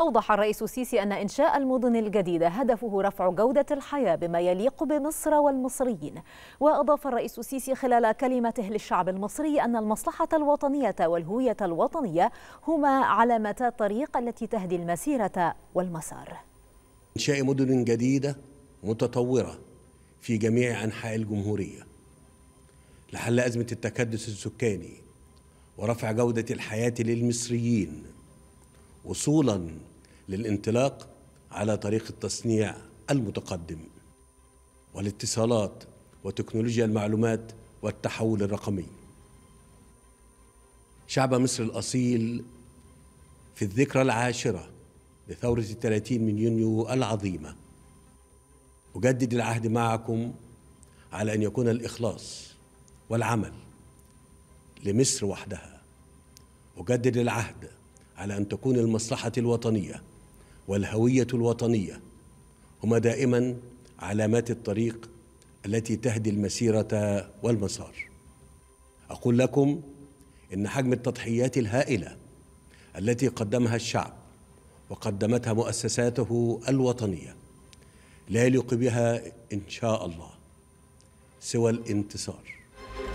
أوضح الرئيس السيسي أن إنشاء المدن الجديدة هدفه رفع جودة الحياة بما يليق بمصر والمصريين وأضاف الرئيس السيسي خلال كلمته للشعب المصري أن المصلحة الوطنية والهوية الوطنية هما علامتا الطريق التي تهدي المسيرة والمسار إنشاء مدن جديدة متطورة في جميع أنحاء الجمهورية لحل أزمة التكدس السكاني ورفع جودة الحياة للمصريين وصولا للانطلاق على طريق التصنيع المتقدم والاتصالات وتكنولوجيا المعلومات والتحول الرقمي شعب مصر الأصيل في الذكرى العاشرة لثورة الثلاثين من يونيو العظيمة أجدد العهد معكم على أن يكون الإخلاص والعمل لمصر وحدها أجدد العهد على أن تكون المصلحة الوطنية والهوية الوطنية هما دائما علامات الطريق التي تهدي المسيرة والمسار أقول لكم إن حجم التضحيات الهائلة التي قدمها الشعب وقدمتها مؤسساته الوطنية لا يليق بها إن شاء الله سوى الانتصار